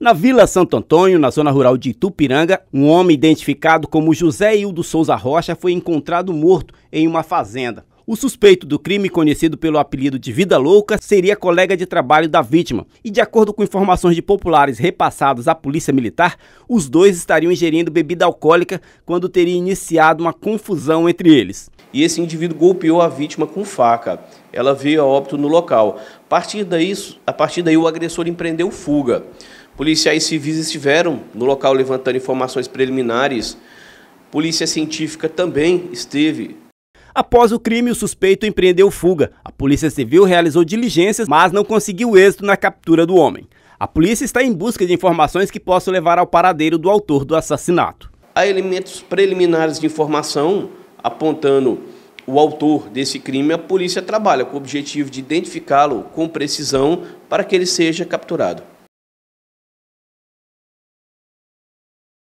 Na Vila Santo Antônio, na zona rural de Itupiranga, um homem identificado como José Hildo Souza Rocha foi encontrado morto em uma fazenda. O suspeito do crime, conhecido pelo apelido de Vida Louca, seria colega de trabalho da vítima. E de acordo com informações de populares repassadas à Polícia Militar, os dois estariam ingerindo bebida alcoólica quando teria iniciado uma confusão entre eles. E esse indivíduo golpeou a vítima com faca. Ela veio a óbito no local. A partir daí, a partir daí o agressor empreendeu fuga. Policiais civis estiveram no local levantando informações preliminares. Polícia científica também esteve. Após o crime, o suspeito empreendeu fuga. A Polícia Civil realizou diligências, mas não conseguiu êxito na captura do homem. A polícia está em busca de informações que possam levar ao paradeiro do autor do assassinato. Há elementos preliminares de informação apontando o autor desse crime, a polícia trabalha com o objetivo de identificá-lo com precisão para que ele seja capturado.